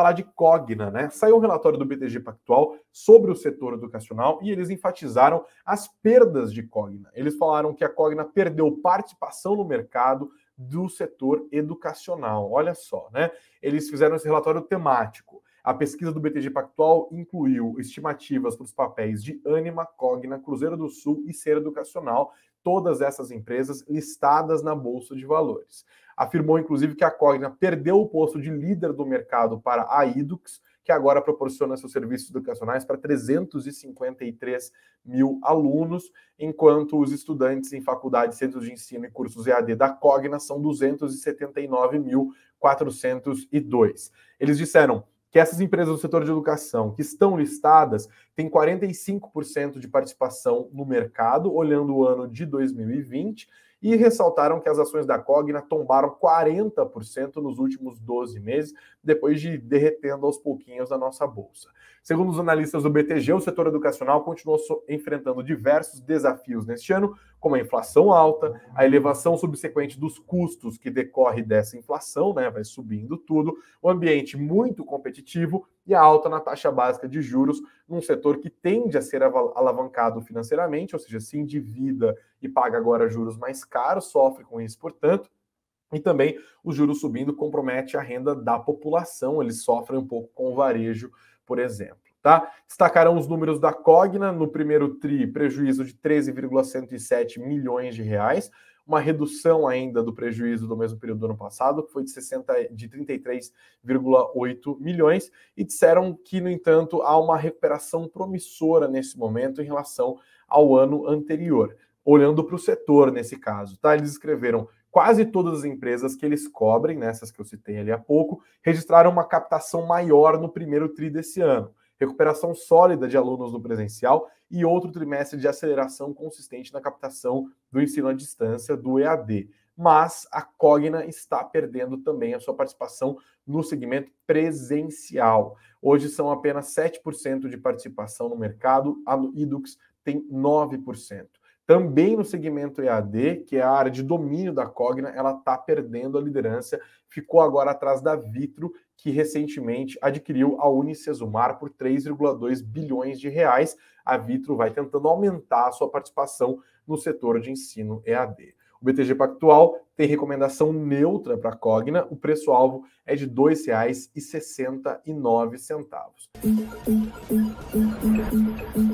falar de Cogna, né? Saiu um relatório do BTG Pactual sobre o setor educacional e eles enfatizaram as perdas de Cogna. Eles falaram que a Cogna perdeu participação no mercado do setor educacional. Olha só, né? Eles fizeram esse relatório temático. A pesquisa do BTG Pactual incluiu estimativas para os papéis de Anima, Cogna, Cruzeiro do Sul e Ser Educacional, todas essas empresas listadas na Bolsa de Valores afirmou inclusive que a Cogna perdeu o posto de líder do mercado para a Idux, que agora proporciona seus serviços educacionais para 353 mil alunos, enquanto os estudantes em faculdades, centros de ensino e cursos EAD da Cogna são 279.402. Eles disseram que essas empresas do setor de educação que estão listadas têm 45% de participação no mercado, olhando o ano de 2020, e ressaltaram que as ações da Cogna tombaram 40% nos últimos 12 meses, depois de derretendo aos pouquinhos a nossa bolsa. Segundo os analistas do BTG, o setor educacional continuou enfrentando diversos desafios neste ano, como a inflação alta, a elevação subsequente dos custos que decorre dessa inflação, né, vai subindo tudo, o um ambiente muito competitivo e a alta na taxa básica de juros num setor que tende a ser alavancado financeiramente, ou seja, se endivida e paga agora juros mais caros, sofre com isso, portanto, e também os juros subindo compromete a renda da população, eles sofrem um pouco com o varejo, por exemplo. Tá? Destacarão os números da Cogna no primeiro TRI, prejuízo de 13,107 milhões de reais, uma redução ainda do prejuízo do mesmo período do ano passado, que foi de, de 33,8 milhões, e disseram que, no entanto, há uma recuperação promissora nesse momento em relação ao ano anterior, olhando para o setor nesse caso. Tá? Eles escreveram quase todas as empresas que eles cobrem, nessas né, que eu citei ali há pouco, registraram uma captação maior no primeiro TRI desse ano recuperação sólida de alunos no presencial e outro trimestre de aceleração consistente na captação do ensino à distância do EAD. Mas a Cogna está perdendo também a sua participação no segmento presencial. Hoje são apenas 7% de participação no mercado, a Edux tem 9%. Também no segmento EAD, que é a área de domínio da Cogna, ela está perdendo a liderança, ficou agora atrás da Vitro, que recentemente adquiriu a Unicesumar por 3,2 bilhões de reais. A Vitro vai tentando aumentar a sua participação no setor de ensino EAD. O BTG Pactual tem recomendação neutra para a Cogna, o preço-alvo é de R$ 2,69.